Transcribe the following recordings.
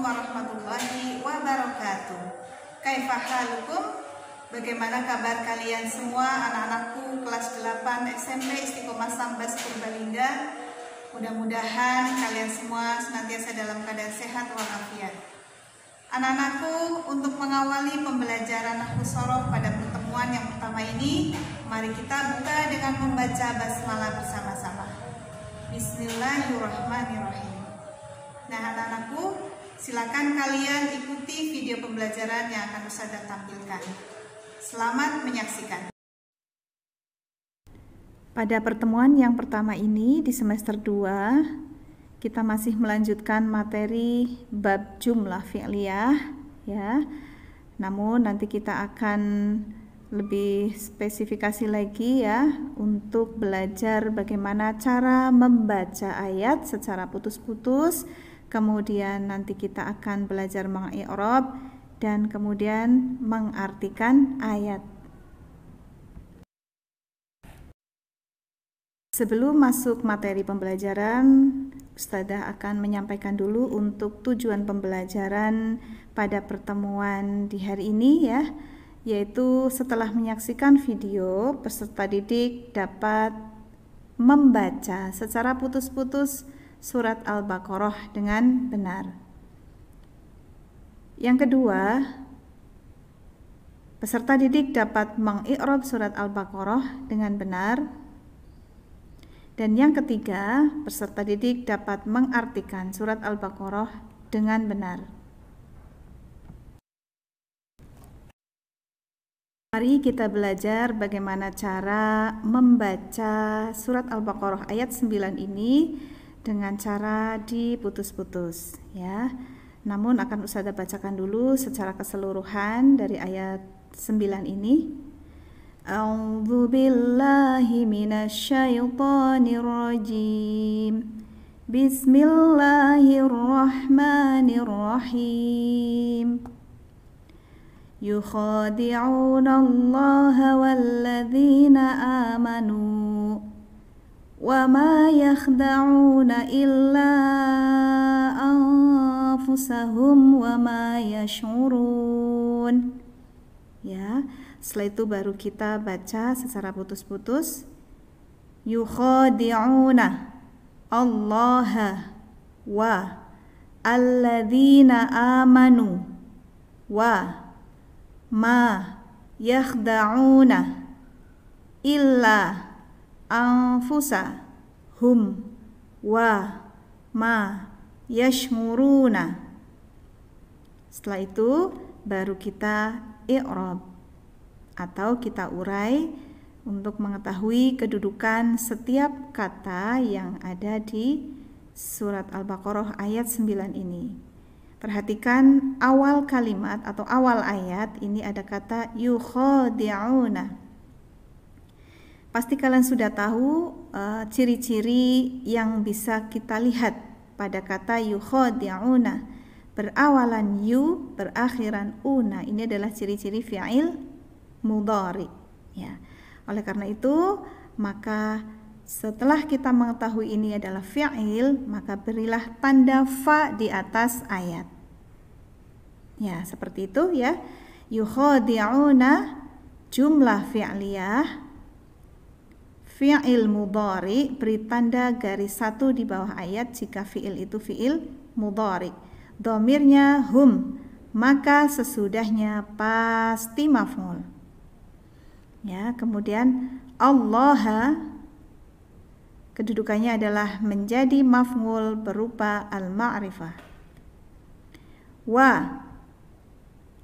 Assalamualaikum warahmatullahi wabarakatuh. halukum? Bagaimana kabar kalian semua anak-anakku kelas 8 SMP Istiqomah Sambas Purbalingga? Mudah-mudahan kalian semua senantiasa dalam keadaan sehat walafiat. Anak-anakku, untuk mengawali pembelajaran Nahwu pada pertemuan yang pertama ini, mari kita buka dengan membaca basmalah bersama-sama. Bismillahirrahmanirrahim. Nah, anak-anakku, Silakan kalian ikuti video pembelajaran yang akan saya tampilkan. Selamat menyaksikan. Pada pertemuan yang pertama ini di semester 2, kita masih melanjutkan materi bab jumlah fi'liyah ya. Namun nanti kita akan lebih spesifikasi lagi ya untuk belajar bagaimana cara membaca ayat secara putus-putus kemudian nanti kita akan belajar meng-i'rab dan kemudian mengartikan ayat. Sebelum masuk materi pembelajaran, Ustazah akan menyampaikan dulu untuk tujuan pembelajaran pada pertemuan di hari ini ya, yaitu setelah menyaksikan video, peserta didik dapat membaca secara putus-putus surat Al-Baqarah dengan benar. Yang kedua, peserta didik dapat mengikrob surat Al-Baqarah dengan benar. Dan yang ketiga, peserta didik dapat mengartikan surat Al-Baqarah dengan benar. Mari kita belajar bagaimana cara membaca surat Al-Baqarah ayat 9 ini dengan cara diputus-putus ya. Namun akan Usada bacakan dulu secara keseluruhan dari ayat 9 ini. A'udzu billahi minasyaitonir rajim. Bismillahirrahmanirrahim. يخادعون الله والذين amanu. وما يخدعون إلا أنفسهم وما يشعرون ya setelah itu baru kita baca secara putus-putus yukhadi'una Allah wa alladzina amanu wa ma yakhda'una illa anfusa hum wa ma yashmuruna setelah itu baru kita i'rab atau kita urai untuk mengetahui kedudukan setiap kata yang ada di surat Al-Baqarah ayat 9 ini. Perhatikan awal kalimat atau awal ayat ini ada kata yukhadi'una. Pasti kalian sudah tahu eh, ciri-ciri uh, yang bisa kita lihat pada kata yukhadi'una. Berawalan yu, berakhiran una. Ini adalah ciri-ciri fi'il mudhari. Ya. Oleh karena itu, maka setelah kita mengetahui ini adalah fi'il, maka berilah tanda fa di atas ayat. Ya, seperti itu ya. Yukhadi'una jumlah fi'liyah fi'il mudhari beri tanda garis satu di bawah ayat jika fi'il itu fi'il mudhari domirnya hum maka sesudahnya pasti maf'ul ya kemudian Allah kedudukannya adalah menjadi maf'ul berupa al-ma'rifah wa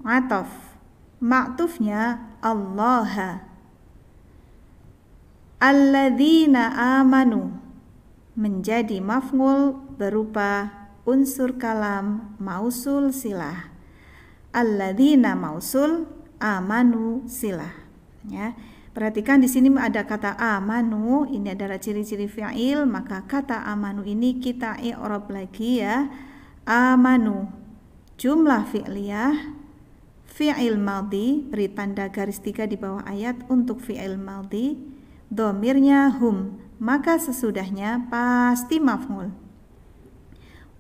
ataf ma'tufnya Allah alladzina amanu menjadi maf'ul berupa unsur kalam mausul silah. Alladzina mausul amanu silah. Ya. Perhatikan di sini ada kata amanu, ini adalah ciri-ciri fi'il, maka kata amanu ini kita i'rab lagi ya. Amanu jumlah fi'liyah fi'il maldi beri tanda garis tiga di bawah ayat untuk fi'il maldi domirnya hum, maka sesudahnya pasti maf'ul.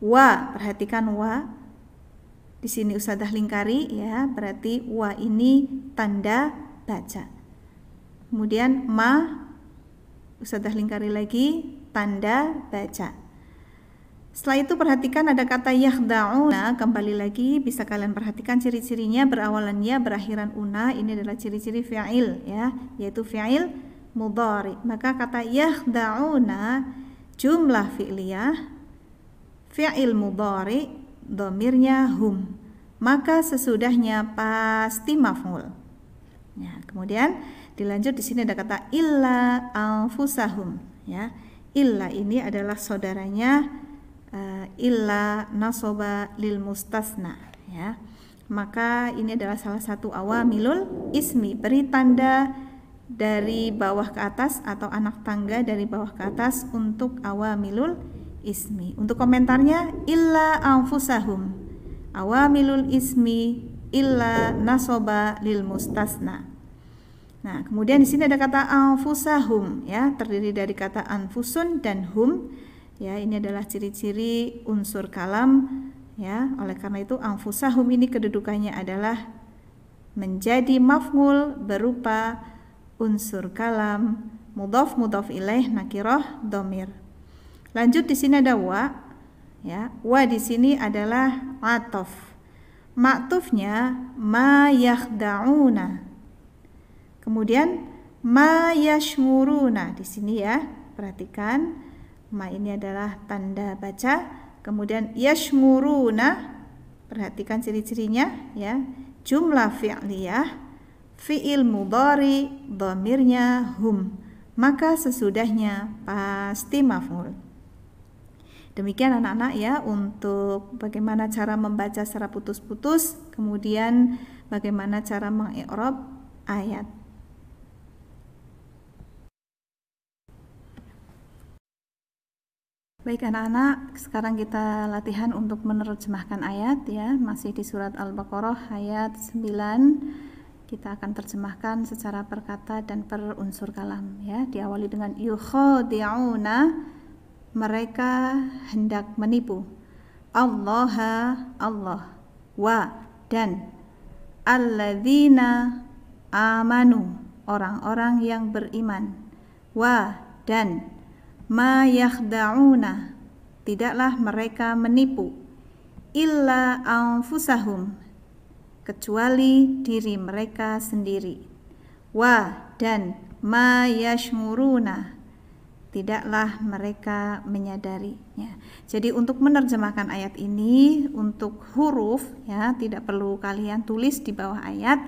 Wa, perhatikan wa. Di sini usadah lingkari ya, berarti wa ini tanda baca. Kemudian ma usadah lingkari lagi tanda baca. Setelah itu perhatikan ada kata yahda'una kembali lagi bisa kalian perhatikan ciri-cirinya berawalannya berakhiran una ini adalah ciri-ciri fi'il ya yaitu fi'il mudhari maka kata yakhda'una jumlah fi'liyah fi'il mudhari domirnya hum maka sesudahnya pasti maf'ul ya, kemudian dilanjut di sini ada kata illa anfusahum ya illa ini adalah saudaranya uh, illa nasoba lil mustasna ya maka ini adalah salah satu awamilul ismi beri tanda dari bawah ke atas atau anak tangga dari bawah ke atas untuk awamilul ismi. Untuk komentarnya illa anfusahum. Awamilul ismi illa nasoba lil mustasna. Nah, kemudian di sini ada kata anfusahum ya, terdiri dari kata anfusun dan hum. Ya, ini adalah ciri-ciri unsur kalam ya. Oleh karena itu anfusahum ini kedudukannya adalah menjadi maf'ul berupa unsur kalam, mudof mudof ilaih, nakiroh, domir. Lanjut di sini ada wa, ya. Wa di sini adalah atof. Maktufnya ma yakhdauna. Kemudian ma yashmuruna di sini ya. Perhatikan ma ini adalah tanda baca, kemudian yashmuruna perhatikan ciri-cirinya ya. Jumlah fi'liyah fiil mudhari dhamirnya hum maka sesudahnya pasti maf'ul demikian anak-anak ya untuk bagaimana cara membaca secara putus-putus kemudian bagaimana cara mengi'rab ayat Baik anak-anak, sekarang kita latihan untuk menerjemahkan ayat ya, masih di surat Al-Baqarah ayat 9 kita akan terjemahkan secara perkata dan per unsur kalam ya diawali dengan yukhadi'una mereka hendak menipu Allah Allah wa dan alladzina amanu orang-orang yang beriman wa dan ma yakhda'una tidaklah mereka menipu illa anfusahum kecuali diri mereka sendiri. Wa dan ma yashmuruna tidaklah mereka menyadarinya. Jadi untuk menerjemahkan ayat ini untuk huruf ya tidak perlu kalian tulis di bawah ayat.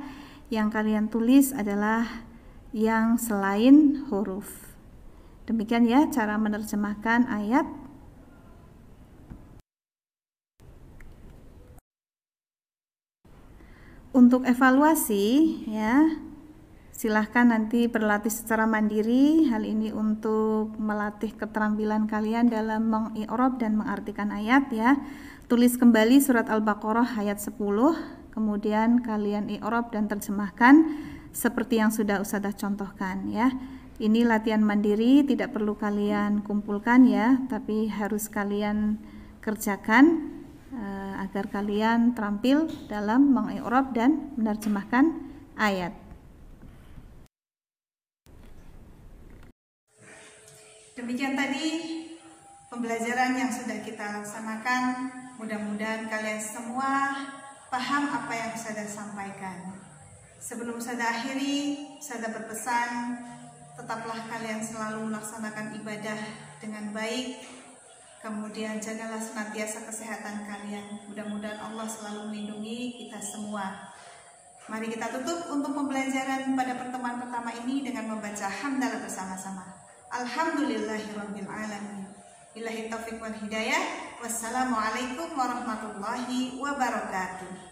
Yang kalian tulis adalah yang selain huruf. Demikian ya cara menerjemahkan ayat untuk evaluasi ya silahkan nanti berlatih secara mandiri hal ini untuk melatih keterampilan kalian dalam meng dan mengartikan ayat ya tulis kembali surat al-baqarah ayat 10 kemudian kalian i dan terjemahkan seperti yang sudah Ustazah contohkan ya ini latihan mandiri tidak perlu kalian kumpulkan ya tapi harus kalian kerjakan agar kalian terampil dalam mengikrob dan menerjemahkan ayat. Demikian tadi pembelajaran yang sudah kita laksanakan. Mudah-mudahan kalian semua paham apa yang saya sampaikan. Sebelum saya akhiri, saya berpesan tetaplah kalian selalu melaksanakan ibadah dengan baik Kemudian jagalah senantiasa kesehatan kalian. Mudah-mudahan Allah selalu melindungi kita semua. Mari kita tutup untuk pembelajaran pada pertemuan pertama ini dengan membaca hamdalah bersama-sama. Alhamdulillahirabbil alamin. Billahi taufik wal hidayah. Wassalamualaikum warahmatullahi wabarakatuh.